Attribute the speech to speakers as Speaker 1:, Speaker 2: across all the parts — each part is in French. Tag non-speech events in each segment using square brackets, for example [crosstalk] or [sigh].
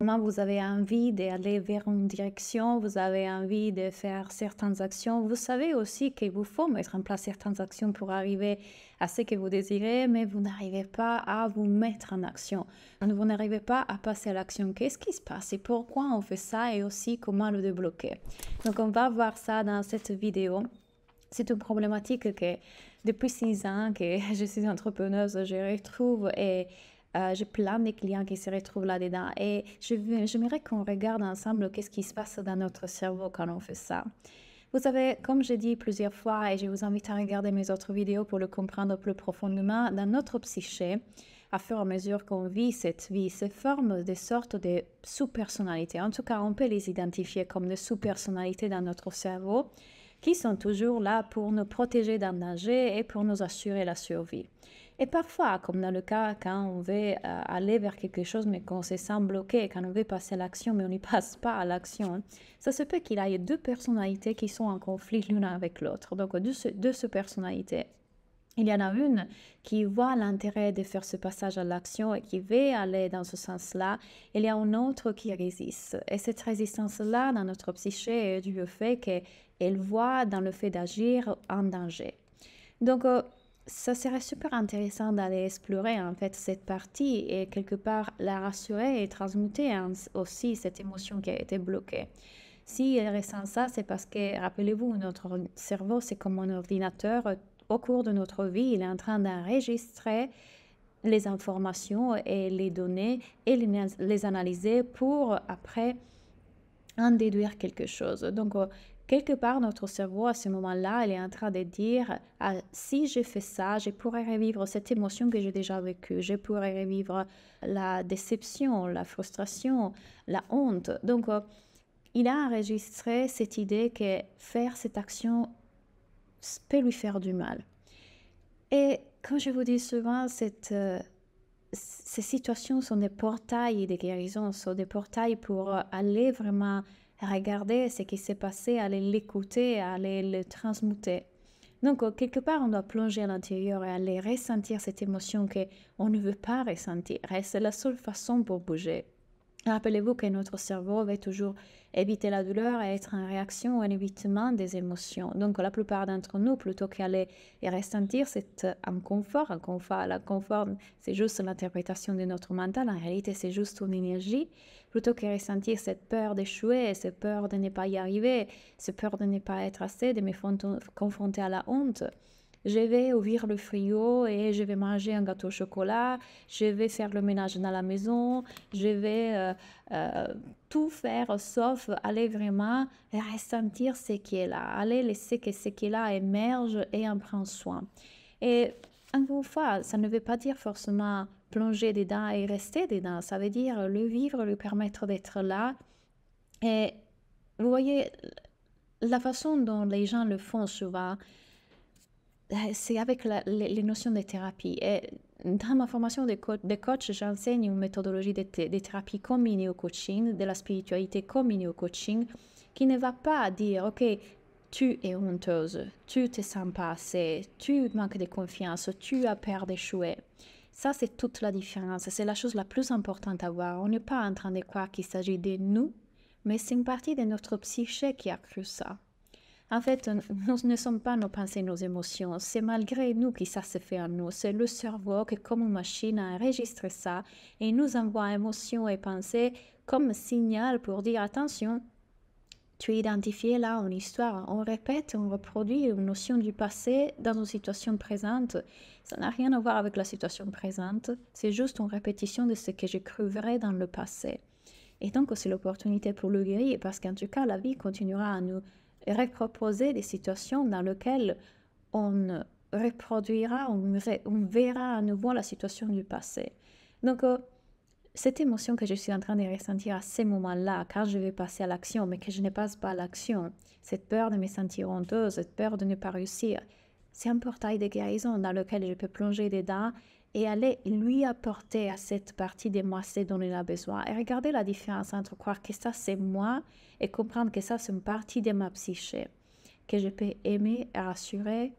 Speaker 1: vous avez envie d'aller vers une direction, vous avez envie de faire certaines actions. Vous savez aussi qu'il vous faut mettre en place certaines actions pour arriver à ce que vous désirez, mais vous n'arrivez pas à vous mettre en action. Vous n'arrivez pas à passer à l'action. Qu'est-ce qui se passe et pourquoi on fait ça et aussi comment le débloquer. Donc on va voir ça dans cette vidéo. C'est une problématique que depuis six ans que je suis entrepreneuse, je retrouve et euh, j'ai plein de clients qui se retrouvent là-dedans. Et j'aimerais qu'on regarde ensemble qu'est-ce qui se passe dans notre cerveau quand on fait ça. Vous savez, comme j'ai dit plusieurs fois, et je vous invite à regarder mes autres vidéos pour le comprendre plus profondément, dans notre psyché, à fur et à mesure qu'on vit cette vie, se forment des sortes de sous-personnalités. En tout cas, on peut les identifier comme des sous-personnalités dans notre cerveau qui sont toujours là pour nous protéger d'un danger et pour nous assurer la survie. Et parfois, comme dans le cas quand on veut euh, aller vers quelque chose mais qu'on se sent bloqué, quand on veut passer à l'action mais on n'y [laughs] passe pas à l'action, hein, ça se peut qu'il y ait deux personnalités qui sont en conflit l'une avec l'autre. Donc deux, deux personnalités. Il y en a une qui voit l'intérêt de faire ce passage à l'action et qui veut aller dans ce sens-là. Il y a une autre qui résiste. Et cette résistance-là, dans notre psyché, est due au fait qu'elle voit dans le fait d'agir un danger. Donc, euh, ça serait super intéressant d'aller explorer en fait cette partie et quelque part la rassurer et transmuter hein, aussi cette émotion qui a été bloquée. Si elle ressent ça, c'est parce que, rappelez-vous, notre cerveau, c'est comme un ordinateur. Au cours de notre vie, il est en train d'enregistrer les informations et les données et les, les analyser pour après en déduire quelque chose. Donc, euh, Quelque part, notre cerveau, à ce moment-là, il est en train de dire ah, si je fais ça, je pourrais revivre cette émotion que j'ai déjà vécue, je pourrais revivre la déception, la frustration, la honte. Donc, euh, il a enregistré cette idée que faire cette action peut lui faire du mal. Et comme je vous dis souvent, euh, ces situations sont des portails de guérison, sont des portails pour euh, aller vraiment regarder ce qui s'est passé, aller l'écouter, aller le transmuter. Donc, euh, quelque part, on doit plonger à l'intérieur et aller ressentir cette émotion qu'on ne veut pas ressentir. Et c'est la seule façon pour bouger. Rappelez-vous que notre cerveau veut toujours éviter la douleur et être en réaction ou en évitement des émotions. Donc la plupart d'entre nous, plutôt qu'aller et ressentir cet euh, inconfort, inconfort, l'inconfort, c'est juste l'interprétation de notre mental, en réalité c'est juste une énergie, plutôt que ressentir cette peur d'échouer, cette peur de ne pas y arriver, cette peur de ne pas être assez, de me confronter à la honte, je vais ouvrir le frigo et je vais manger un gâteau au chocolat, je vais faire le ménage dans la maison, je vais euh, euh, tout faire sauf aller vraiment ressentir ce qui est là, aller laisser que ce qui est là émerge et en prendre soin. Et encore une fois, ça ne veut pas dire forcément plonger dedans et rester dedans, ça veut dire le vivre, lui permettre d'être là. Et vous voyez, la façon dont les gens le font souvent, c'est avec les, notions de thérapie. Et dans ma formation de, coach, j'enseigne une méthodologie de, thérapie commune au coaching de la spiritualité commune au coaching qui ne va pas dire, OK, tu es honteuse, tu te sens pas assez, tu manques de confiance, tu as peur d'échouer. Ça, c'est toute la différence. C'est la chose la plus importante à voir. On n'est pas en train de croire qu'il s'agit de nous, mais c'est une partie de notre psyché qui a cru ça. En fait, euh, nous ne sommes pas nos pensées, nos émotions. C'est malgré nous que ça se fait en nous. C'est le cerveau qui, comme une machine, enregistré ça et nous envoie émotions et pensées comme signal pour dire attention. Tu es identifié là en histoire. On répète, on reproduit une notion du passé dans une situation présente. Ça n'a rien à voir avec la situation présente. C'est juste une répétition de ce que j'ai cru vrai dans le passé. Et donc, c'est l'opportunité pour le guérir parce qu'en tout cas, la vie continuera à nous et des situations dans lesquelles on reproduira, on, verra à nouveau la situation du passé. Donc, euh, cette émotion que je suis en train de ressentir à ces moments-là, quand je vais passer à l'action, mais que je ne passe pas à l'action, cette peur de me sentir honteuse, cette peur de ne pas réussir, c'est un portail de guérison dans lequel je peux plonger dedans et aller lui apporter à cette partie de moi ce dont il a besoin. Et regarder la différence entre croire que ça c'est moi et comprendre que ça c'est une partie de ma psyché, que je peux aimer, rassurer,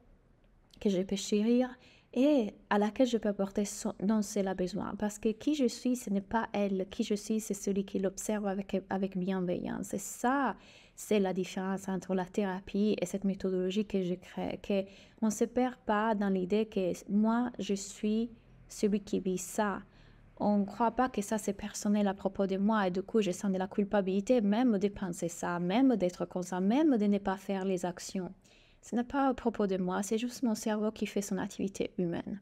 Speaker 1: que je peux chérir et à laquelle je peux apporter son, non c'est a besoin. Parce que qui je suis, ce n'est pas elle. Qui je suis, c'est celui qui l'observe avec, avec bienveillance. Et ça, c'est la différence entre la thérapie et cette méthodologie que je crée. Que on ne se perd pas dans l'idée que moi, je suis celui qui vit ça, on ne croit pas que ça c'est personnel à propos de moi et du coup je sens de la culpabilité même de penser ça, même d'être comme ça, même de ne pas faire les actions. Ce n'est pas à propos de moi, c'est juste mon cerveau qui fait son activité humaine.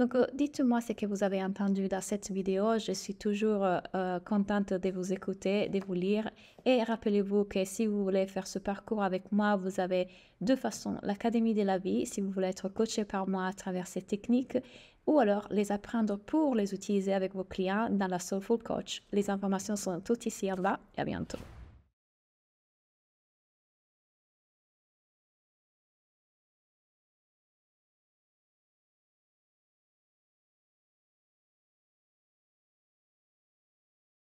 Speaker 1: Donc euh, dites-moi ce que vous avez entendu dans cette vidéo, je suis toujours euh, euh, contente de vous écouter, de vous lire et rappelez-vous que si vous voulez faire ce parcours avec moi, vous avez deux façons, l'Académie de la vie, si vous voulez être coaché par moi à travers ces techniques ou alors les apprendre pour les utiliser avec vos clients dans la Soulful Coach. Les informations sont toutes ici en bas et à bientôt.